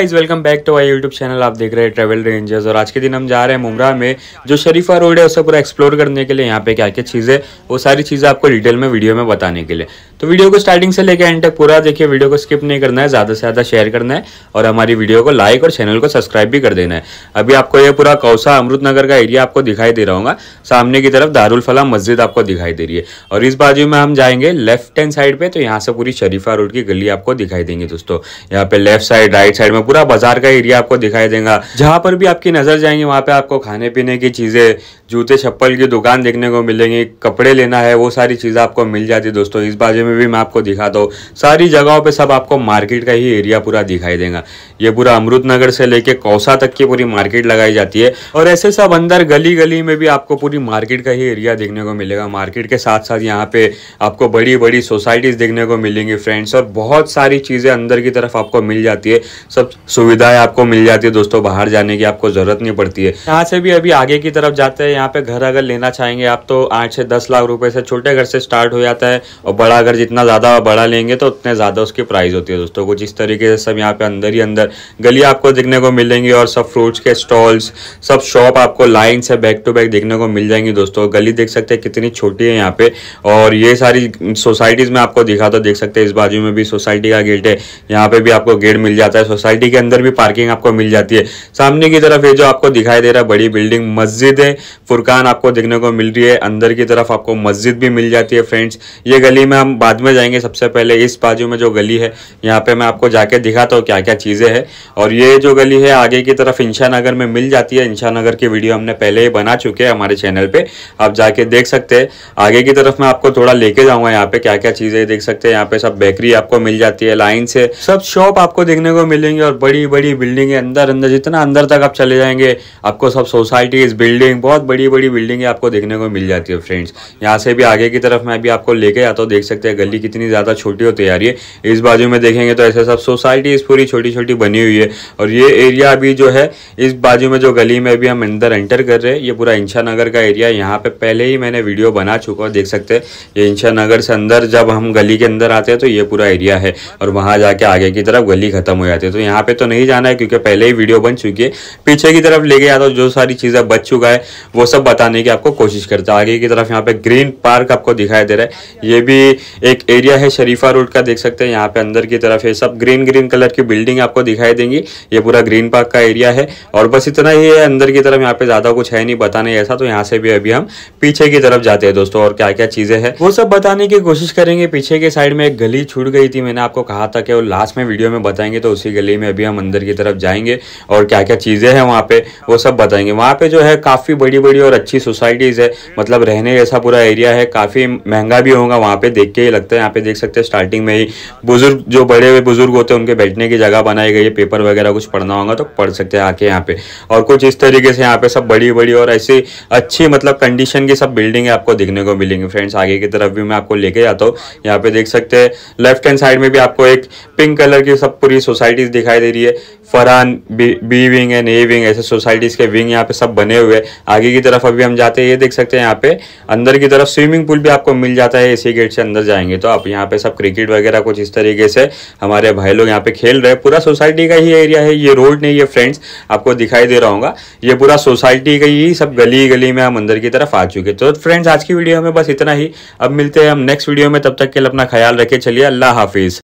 guys welcome back to I YouTube channel आप देख रहे हैं ट्रेवल रेंजर्स और आज के दिन हम जा रहे हैं मुमरा में जो शरीफा रोड है उसे पूरा एक्सप्लोर करने के लिए यहाँ पे क्या क्या चीज़ें वो सारी चीज़ें आपको डिटेल में वीडियो में बताने के लिए तो वीडियो को स्टार्टिंग से लेकर एंड तक पूरा देखिए वीडियो को स्किप नहीं करना है ज़्यादा से ज़्यादा शेयर करना है और हमारी वीडियो को लाइक और चैनल को सब्सक्राइब भी कर देना है अभी आपको ये पूरा कौसा अमृत नगर का एरिया आपको दिखाई दे रहा होगा सामने की तरफ दारुल फला मस्जिद आपको दिखाई दे रही है और इस बाजू में हम जाएंगे लेफ्ट हैंड साइड पे तो यहाँ से पूरी शरीफा रोड की गली आपको दिखाई देंगी दोस्तों यहाँ पे लेफ्ट साइड राइट साइड में पूरा बाजार का एरिया आपको दिखाई देगा जहाँ पर भी आपकी नज़र जाएंगे वहाँ पे आपको खाने पीने की चीज़ें जूते चप्पल की दुकान देखने को मिलेंगी कपड़े लेना है वो सारी चीज़ें आपको मिल जाती है दोस्तों इस बाजू में में भी मैं आपको दिखाता हूँ सारी जगहों पे सब आपको मार्केट का ही एरिया पूरा दिखाई देगा ये पूरा अमृत नगर से लेके कौसा तक की पूरी मार्केट लगाई जाती है और ऐसे सब अंदर गली गली में भी आपको पूरी मार्केट का ही एरिया देखने को मिलेगा मार्केट के साथ साथ यहाँ पे आपको बड़ी बड़ी सोसाइटीज़ देखने को मिलेंगी फ्रेंड्स और बहुत सारी चीज़ें अंदर की तरफ आपको मिल जाती है सब सुविधाएं आपको मिल जाती है दोस्तों बाहर जाने की आपको ज़रूरत नहीं पड़ती है यहाँ से भी अभी आगे की तरफ जाते हैं यहाँ पे घर अगर लेना चाहेंगे आप तो आठ से दस लाख रुपए से छोटे घर से स्टार्ट हो जाता है और बड़ा घर जितना ज़्यादा बड़ा लेंगे तो उतने ज़्यादा उसकी प्राइस होती है दोस्तों कुछ इस तरीके से सब यहाँ पे अंदर ही अंदर गली आपको देखने को मिलेंगी और सब फ्रूट्स के स्टॉल्स सब शॉप आपको लाइन से बैक टू बैक देखने को मिल जाएंगी दोस्तों गली देख सकते हैं कितनी छोटी है यहाँ पे और ये सारी सोसाइटीज़ में आपको दिखा तो देख सकते हैं इस बाजू में भी सोसाइटी का गेट है यहाँ पे भी आपको गेट मिल जाता है सोसाइटी के अंदर भी पार्किंग आपको मिल जाती है सामने की तरफ ये जो आपको दिखाई दे रहा है बड़ी बिल्डिंग मस्जिद है फुरकान आपको देखने को मिल रही है अंदर की तरफ आपको मस्जिद भी मिल जाती है फ्रेंड्स ये गली में हम बाद में जाएंगे सबसे पहले इस बाजू में जो गली है यहाँ पे मैं आपको जाके दिखाता हूँ क्या क्या चीज़ें हैं और ये जो गली है आगे की तरफ इंशा नगर में मिल जाती है इंशा नगर की वीडियो हमने पहले ही बना चुके हैं हमारे चैनल पे आप जाके देख सकते हैं आगे की तरफ मैं आपको थोड़ा लेके जाऊँगा यहाँ पे क्या क्या चीज़ें देख सकते हैं यहाँ पे सब बेकरी आपको मिल जाती है लाइन से सब शॉप आपको देखने को मिलेंगे और बड़ी बड़ी बिल्डिंग अंदर अंदर जितना अंदर तक आप चले जाएंगे आपको सब सोसाइटीज़ बिल्डिंग बहुत बड़ी बड़ी बिल्डिंग आपको देखने को मिल जाती है फ्रेंड्स यहाँ से भी आगे की तरफ मैं भी आपको लेके आता हूँ देख सकते हैं गली कितनी ज़्यादा छोटी होती है यार ये इस बाजू में देखेंगे तो ऐसे सब सोसाइटीज़ पूरी छोटी छोटी बनी हुई है और ये एरिया अभी जो है इस बाजू में जो गली में अभी हम अंदर एंटर कर रहे हैं ये पूरा इंशा नगर का एरिया है यहाँ पे पहले ही मैंने वीडियो बना चुका हूँ देख सकते हैं ये इंशा नगर से अंदर जब हम गली के अंदर आते हैं तो ये पूरा एरिया है और वहां जाके आगे की तरफ गली ख़त्म हो जाती है तो यहाँ पे तो नहीं जाना है क्योंकि पहले ही वीडियो बन चुकी है पीछे की तरफ लेके आता हूँ जो सारी चीज़ें बच चुका है वो सब बताने की आपको कोशिश करता है आगे की तरफ यहाँ पे ग्रीन पार्क आपको दिखाई दे रहा है ये भी एक एरिया है शरीफा रोड का देख सकते हैं यहाँ पे अंदर की तरफ है सब ग्रीन ग्रीन कलर की बिल्डिंग आपको दिखाई देंगी ये पूरा ग्रीन पार्क का एरिया है और बस इतना ही है अंदर की तरफ यहाँ पे ज़्यादा कुछ है नहीं बताने ऐसा तो यहाँ से भी अभी हम पीछे की तरफ जाते हैं दोस्तों और क्या क्या चीज़ें हैं वो सब बताने की कोशिश करेंगे पीछे के साइड में एक गली छूट गई थी मैंने आपको कहा था कि वो लास्ट में वीडियो में बताएंगे तो उसी गली में अभी हम अंदर की तरफ जाएंगे और क्या क्या चीज़ें हैं वहाँ पे वो सब बताएंगे वहाँ पे जो है काफ़ी बड़ी बड़ी और अच्छी सोसाइटीज़ है मतलब रहने जैसा पूरा एरिया है काफ़ी महंगा भी होगा वहाँ पे देख के लिए लगता है यहाँ पे देख सकते हैं स्टार्टिंग में ही बुजुर्ग जो बड़े हुए बुजुर्ग होते हैं उनके बैठने की जगह बनाई गई है पेपर वगैरह कुछ पढ़ना होगा तो पढ़ सकते हैं आके यहाँ पे और कुछ इस तरीके से यहाँ पे सब बड़ी बड़ी और ऐसी अच्छी मतलब कंडीशन की सब बिल्डिंग आपको देखने को मिलेंगी फ्रेंड्स आगे की तरफ भी मैं आपको लेके जाता हूँ यहाँ पे देख सकते हैं लेफ्ट हैंड साइड में भी आपको एक पिंक कलर की सब पूरी सोसाइटीज दिखाई दे रही है फरान B wing and A wing ऐसे सोसाइटीज के विंग यहाँ पे सब बने हुए आगे की तरफ अभी हम जाते हैं ये देख सकते हैं यहाँ पे अंदर की तरफ स्विमिंग पूल भी आपको मिल जाता है इसी गेट से अंदर जाए जाएंगे तो आप यहाँ पे सब क्रिकेट वगैरह कुछ इस तरीके से हमारे भाई लोग यहाँ पे खेल रहे पूरा सोसाइटी का ही एरिया है ये रोड नहीं ये फ्रेंड्स आपको दिखाई दे रहा होगा ये पूरा सोसाइटी का ही सब गली गली में हम अंदर की तरफ आ चुके तो फ्रेंड्स आज की वीडियो में बस इतना ही अब मिलते हैं हम नेक्स्ट वीडियो में तब तक के लिए अपना ख्याल रखे चलिए अल्लाह हाफिज़